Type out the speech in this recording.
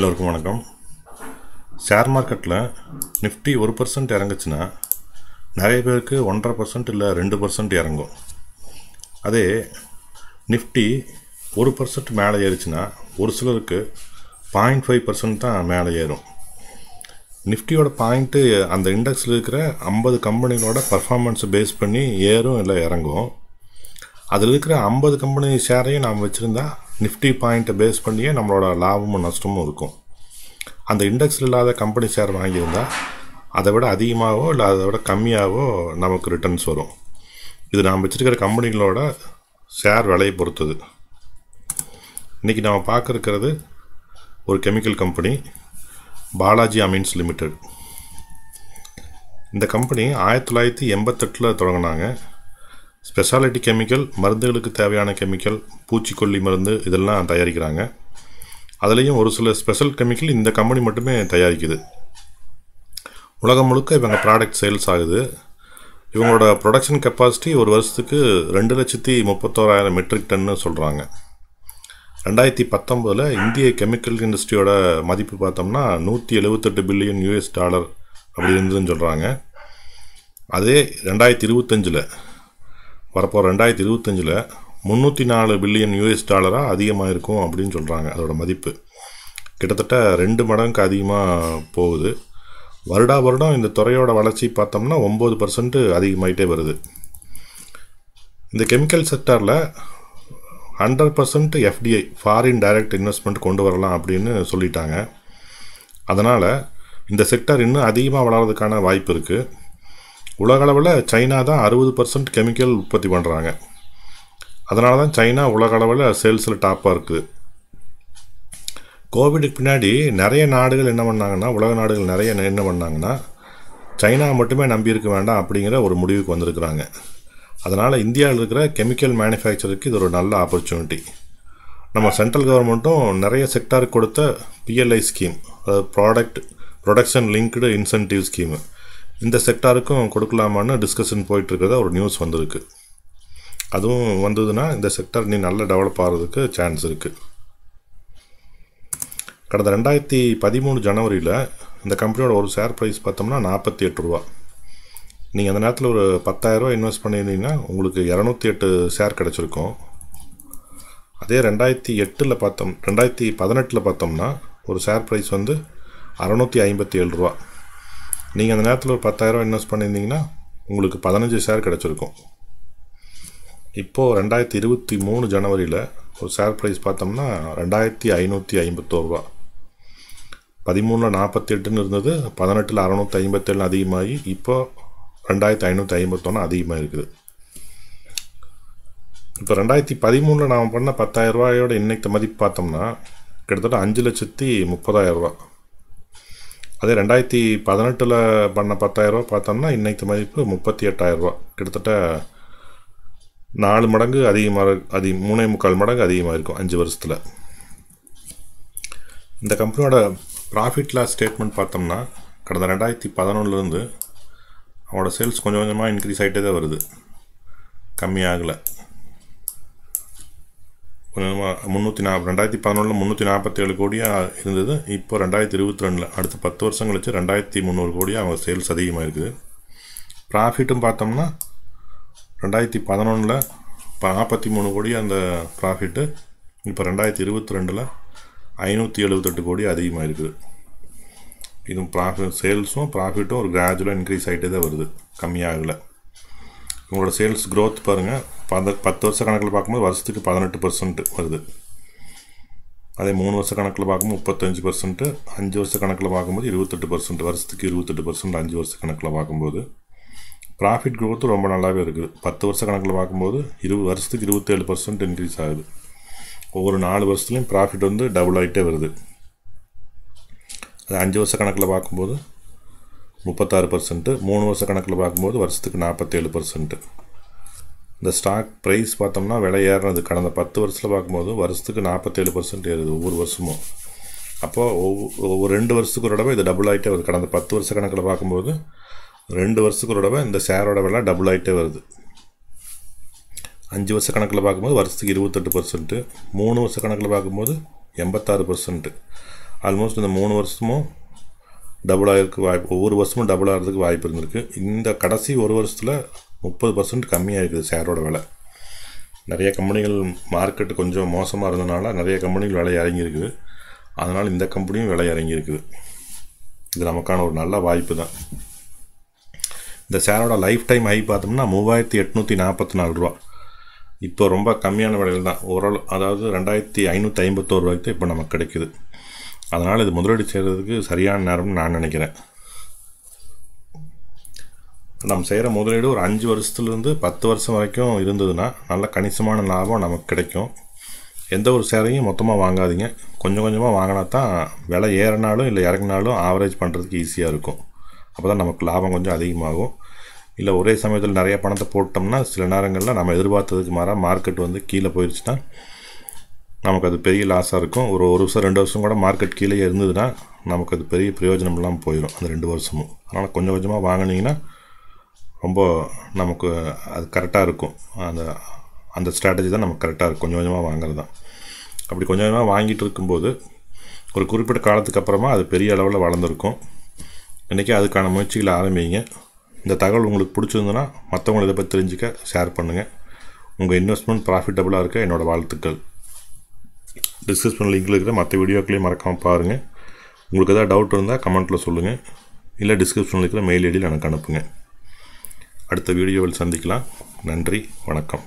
எல்லோருக்கும் வணக்கம் ஷேர் மார்க்கெட்டில் நிஃப்டி ஒரு பர்சன்ட் இறங்குச்சுன்னா நிறைய பேருக்கு ஒன்றரை பர்சன்ட் இல்லை ரெண்டு பர்சன்ட் இறங்கும் அதே நிஃப்டி ஒரு பர்சன்ட் மேலே ஏறிச்சுன்னா ஒரு சிலருக்கு பாயிண்ட் ஃபைவ் பர்சன்ட் தான் மேலே ஏறும் நிஃப்டியோட பாயிண்ட்டு அந்த இண்டெக்ஸில் இருக்கிற ஐம்பது கம்பெனிகளோட பர்ஃபார்மன்ஸை பேஸ் பண்ணி ஏறும் இல்லை இறங்கும் அதில் இருக்கிற ஐம்பது கம்பெனி ஷேரையும் நாம் வச்சுருந்தா நிஃப்டி பாயிண்ட்டை பேஸ் பண்ணியே நம்மளோட லாபமும் நஷ்டமும் இருக்கும் அந்த இண்டெக்ஸில் இல்லாத கம்பெனி ஷேர் வாங்கியிருந்தால் அதை விட அதிகமாகவோ இல்லை அதை விட கம்மியாகவோ நமக்கு ரிட்டர்ன்ஸ் வரும் இது நாம் வச்சுருக்கிற கம்பெனிகளோட ஷேர் விலையை பொறுத்தது இன்றைக்கி நாம் பார்க்க ஒரு chemical company Balaji Amines Limited இந்த கம்பெனி ஆயிரத்தி தொள்ளாயிரத்தி எண்பத்தெட்டில் தொடங்கினாங்க ஸ்பெஷாலிட்டி கெமிக்கல் மருந்துகளுக்கு தேவையான கெமிக்கல் பூச்சிக்கொல்லி மருந்து இதெல்லாம் தயாரிக்கிறாங்க அதுலேயும் ஒரு சில ஸ்பெஷல் கெமிக்கல் இந்த கம்பெனி மட்டுமே தயாரிக்குது உலகம் முழுக்க இவங்க ப்ராடக்ட் சேல்ஸ் ஆகுது இவங்களோட ப்ரொடக்ஷன் கெப்பாசிட்டி ஒரு வருஷத்துக்கு ரெண்டு லட்சத்தி முப்பத்தோராயிரம் மெட்ரிக் டன்னு சொல்கிறாங்க ரெண்டாயிரத்தி பத்தொம்போதில் இந்திய கெமிக்கல் இண்டஸ்ட்ரியோட மதிப்பு பார்த்தோம்னா நூற்றி எழுபத்தெட்டு பில்லியன் யூஎஸ் டாலர் அப்படி இருந்ததுன்னு சொல்கிறாங்க அதே ரெண்டாயிரத்தி இருபத்தஞ்சில் வரப்போ ரெண்டாயிரத்தி இருபத்தஞ்சில் முந்நூற்றி நாலு பில்லியன் யூஎஸ் டாலராக அதிகமாக இருக்கும் அப்படின்னு சொல்கிறாங்க அதோட மதிப்பு கிட்டத்தட்ட ரெண்டு மடங்கு அதிகமாக போகுது வருடா வருடம் இந்த துறையோட வளர்ச்சி பார்த்தோம்னா ஒம்பது பர்சன்ட்டு அதிகமாகிட்டே வருது இந்த கெமிக்கல் செக்டரில் hundred percent FDI foreign direct investment கொண்டு வரலாம் அப்படின்னு சொல்லிட்டாங்க அதனால் இந்த செக்டர் இன்னும் அதிகமாக வளர்கிறதுக்கான வாய்ப்பு இருக்குது உலகளவில் சைனா தான் அறுபது பர்சன்ட் கெமிக்கல் உற்பத்தி பண்ணுறாங்க அதனால தான் சைனா உலக அளவில் சேல்ஸில் டாப்பாக இருக்குது கோவிடுக்கு பின்னாடி நிறைய நாடுகள் என்ன பண்ணாங்கன்னா உலக நாடுகள் நிறைய என்ன பண்ணாங்கன்னா சைனா மட்டுமே நம்பியிருக்க வேண்டாம் அப்படிங்கிற ஒரு முடிவுக்கு வந்திருக்கிறாங்க அதனால் இந்தியாவில் இருக்கிற கெமிக்கல் மேனுஃபேக்சருக்கு இது ஒரு நல்ல ஆப்பர்ச்சுனிட்டி நம்ம சென்ட்ரல் கவர்மெண்ட்டும் நிறைய செக்டாருக்கு கொடுத்த பிஎல்ஐ ஸ்கீம் அதாவது product production linked incentive scheme இந்த செக்டாருக்கும் கொடுக்கலாமான்னு டிஸ்கஷன் போயிட்டுருக்கிறத ஒரு நியூஸ் வந்திருக்கு அதுவும் வந்ததுன்னா இந்த செக்டர் நீ நல்லா டெவலப் ஆகிறதுக்கு சான்ஸ் இருக்குது கடந்த ரெண்டாயிரத்தி பதிமூணு ஜனவரியில் இந்த கம்பெனியோட ஒரு ஷேர் ப்ரைஸ் பார்த்தோம்னா நாற்பத்தி எட்டு ரூபா நீங்கள் அந்த நேரத்தில் ஒரு பத்தாயிரரூவா இன்வெஸ்ட் பண்ணியிருந்தீங்கன்னா உங்களுக்கு இரநூத்தி எட்டு ஷேர் கிடச்சிருக்கும் அதே ரெண்டாயிரத்தி எட்டில் பார்த்தோம் ரெண்டாயிரத்தி பதினெட்டில் பார்த்தோம்னா ஒரு ஷேர் ப்ரைஸ் வந்து அறநூற்றி ஐம்பத்தி ஏழு ரூபா நீங்கள் அந்த நேரத்தில் ஒரு பத்தாயிரரூவா இன்வெஸ்ட் பண்ணியிருந்தீங்கன்னா உங்களுக்கு பதினஞ்சு ஷேர் கிடச்சிருக்கும் இப்போது ரெண்டாயிரத்தி இருபத்தி மூணு ஜனவரியில் ஒரு ஷேர் ப்ரைஸ் பார்த்தோம்னா ரெண்டாயிரத்தி ஐநூற்றி ஐம்பத்தோருவா பதிமூணில் நாற்பத்தி எட்டுன்னு இருந்தது பதினெட்டில் அறநூற்றி ஐம்பத்தேழு அதிகமாகி இப்போ ரெண்டாயிரத்தி ஐநூற்றி ஐம்பத்தொன்று அதிகமாக இருக்குது இப்போ ரெண்டாயிரத்தி பதிமூணில் நாம் பண்ண பத்தாயிரம் ரூபாயோட இன்னைக்கு மதிப்பு பார்த்தோம்னா கிட்டத்தட்ட அஞ்சு லட்சத்தி ரூபா அதே ரெண்டாயிரத்தி பதினெட்டில் பண்ண பத்தாயிரரூபா பார்த்தோம்னா இன்றைக்கு மதிப்பு முப்பத்தி எட்டாயிரரூபா கிட்டத்தட்ட நாலு மடங்கு அதிகமாக அதி மூணே முக்கால் மடங்கு அதிகமாக இருக்கும் அஞ்சு வருஷத்தில் இந்த கம்பெனியோட ப்ராஃபிட் லாஸ் ஸ்டேட்மெண்ட் பார்த்தோம்னா கடந்த ரெண்டாயிரத்தி பதினொன்றுலேருந்து அவனோட சேல்ஸ் கொஞ்சம் கொஞ்சமாக இன்க்ரீஸ் ஆகிட்டே தான் வருது கம்மியாகலை கொஞ்சமாக முந்நூற்றி நாற்பது ரெண்டாயிரத்தி பதினொன்றில் முந்நூற்றி நாற்பத்தேழு கோடியாக இருந்தது இப்போ ரெண்டாயிரத்தி இருபத்தி ரெண்டில் அடுத்த பத்து வருஷம் கழிச்சு ரெண்டாயிரத்தி முந்நூறு கோடியாக அவங்க சேல்ஸ் அதிகமாக இருக்குது ப்ராஃபிட்டும் பார்த்தோம்னா ரெண்டாயிரத்தி பதினொன்றில் இப்போ நாற்பத்தி மூணு கோடி அந்த ப்ராஃபிட்டு இப்போ ரெண்டாயிரத்தி இருபத்தி ரெண்டில் ஐநூற்றி எழுபத்தெட்டு கோடி அதிகமாக இருக்குது இது ப்ராஃபிட் சேல்ஸும் ப்ராஃபிட்டும் ஒரு கிராஜுவலாக இன்க்ரீஸ் ஆகிட்டே தான் வருது கம்மியாகலை உங்களோட சேல்ஸ் க்ரோத் பாருங்கள் பத பத்து வருஷ கணக்கில் பார்க்கும்போது வருஷத்துக்கு பதினெட்டு பர்சன்ட் வருது அதே மூணு வருஷ கணக்கில் பார்க்கும்போது முப்பத்தஞ்சு பர்சன்ட்டு அஞ்சு வருஷ கணக்கில் பார்க்கும்போது இருபத்தெட்டு பர்சன்ட் வருஷத்துக்கு இருபத்தெட்டு பர்சன்ட் அஞ்சு வருஷ கணக்கில் பார்க்கும்போது ப்ராஃபிட் க்ரோத்து ரொம்ப நல்லாவே இருக்குது பத்து வருஷ கணக்கில் பார்க்கும்போது இருபது வருஷத்துக்கு இருபத்தேழு பர்சன்ட் இன்க்ரீஸ் ஆகுது ஒவ்வொரு நாலு வருஷத்துலையும் ப்ராஃபிட் வந்து டபுள் ஆகிட்டே வருது அது அஞ்சு வருஷ கணக்கில் பார்க்கும்போது முப்பத்தாறு பர்சன்ட்டு மூணு வருஷ கணக்கில் பார்க்கும்போது வருஷத்துக்கு நாற்பத்தேழு பர்சன்ட்டு இந்த ஸ்டாக் ப்ரைஸ் பார்த்தோம்னா விலை ஏறினது கடந்த பத்து வருஷத்தில் பார்க்கும்போது வருஷத்துக்கு நாற்பத்தேழு பர்சன்ட் ஏறுது ஒவ்வொரு வருஷமும் அப்போது ஒவ்வொரு ரெண்டு வருஷத்துக்கு ஒரு தடவை இது டபுள் ஆகிட்டே வருது கடந்த பத்து வருஷ கணக்கில் பார்க்கும்போது ரெண்டு வருஷத்துக்கு ஒரு தடவை இந்த ஷேரோட விலை டபுள் ஆகிட்டே வருது அஞ்சு வருஷ கணக்கில் பார்க்கும்போது வருஷத்துக்கு இருபத்தெட்டு பர்சன்ட்டு மூணு வருஷ கணக்கில் பார்க்கும்போது எண்பத்தாறு பர்சன்ட்டு ஆல்மோஸ்ட் இந்த மூணு வருஷமும் டபுள் ஆகிருக்கு வாய்ப்பு ஒவ்வொரு வருஷமும் டபுள் ஆகிறதுக்கு வாய்ப்பு இருந்திருக்கு இந்த கடைசி ஒரு வருஷத்தில் முப்பது பர்சன்ட் கம்மியாக இருக்குது ஷேரோட விலை நிறைய கம்பெனிகள் மார்க்கெட்டு கொஞ்சம் மோசமாக இருந்ததுனால நிறைய கம்பெனிகள் விலை இறங்கியிருக்குது அதனால் இந்த கம்பெனியும் விலை இறங்கியிருக்குது இது நமக்கான ஒரு நல்ல வாய்ப்பு தான் இந்த சேரோட லைஃப் டைம் ஐ பார்த்தோம்னா மூவாயிரத்தி எட்நூற்றி நாற்பத்தி நாலு ரூபா இப்போ ரொம்ப கம்மியான விலையில் தான் ஓரளவு அதாவது ரெண்டாயிரத்தி ஐநூற்றி ஐம்பத்தோரு ரூபாய்க்கு இப்போ நமக்கு கிடைக்குது அதனால் இது முதலீடு செய்கிறதுக்கு சரியான நேரம்னு நான் நினைக்கிறேன் நம்ம செய்கிற முதலீடு ஒரு அஞ்சு வருஷத்துலேருந்து பத்து வருஷம் வரைக்கும் இருந்ததுன்னா நல்ல கணிசமான லாபம் நமக்கு கிடைக்கும் எந்த ஒரு சேரையும் மொத்தமாக வாங்காதீங்க கொஞ்சம் கொஞ்சமாக வாங்கினா தான் விலை ஏறினாலும் இல்லை இறங்கினாலும் ஆவரேஜ் பண்ணுறதுக்கு ஈஸியாக இருக்கும் அப்போ தான் நமக்கு லாபம் கொஞ்சம் அதிகமாகும் இல்லை ஒரே சமயத்தில் நிறைய பணத்தை போட்டோம்னா சில நேரங்களில் நம்ம எதிர்பார்த்ததுக்கு மாறாக மார்க்கெட் வந்து கீழே போயிடுச்சுன்னா நமக்கு அது பெரிய லாஸாக இருக்கும் ஒரு ஒரு வருஷம் ரெண்டு வருஷம் கூட மார்க்கெட் கீழே இருந்ததுன்னா நமக்கு அது பெரிய பிரயோஜனம் இல்லாமல் போயிடும் அந்த ரெண்டு வருஷமும் அதனால் கொஞ்சம் கொஞ்சமாக வாங்கினீங்கன்னா ரொம்ப நமக்கு அது கரெக்டாக இருக்கும் அந்த அந்த ஸ்ட்ராட்டஜி தான் நமக்கு கரெக்டாக இருக்கும் கொஞ்சம் கொஞ்சமாக வாங்குறது தான் அப்படி கொஞ்சம் கொஞ்சமாக வாங்கிட்டு இருக்கும்போது ஒரு குறிப்பிட்ட காலத்துக்கு அப்புறமா அது பெரிய அளவில் வளர்ந்துருக்கும் இன்றைக்கி அதுக்கான முயற்சிகளை ஆரம்பிங்க இந்த தகவல் உங்களுக்கு பிடிச்சிருந்ததுன்னா மற்றவங்களை இதை பற்றி தெரிஞ்சுக்க ஷேர் பண்ணுங்கள் உங்கள் இன்வெஸ்ட்மெண்ட் ப்ராஃபிட்டபுளாக இருக்க என்னோடய வாழ்த்துக்கள் டிஸ்கிரிப்ஷன் லிங்கில் இருக்கிற மற்ற வீடியோக்களையும் மறக்காமல் பாருங்கள் உங்களுக்கு எதாவது டவுட் இருந்தால் கமெண்ட்டில் சொல்லுங்கள் இல்லை டிஸ்கிரிப்ஷனில் இருக்கிற மெயில் ஐடியில் எனக்கு அனுப்புங்க அடுத்த வீடியோவில் சந்திக்கலாம் நன்றி வணக்கம்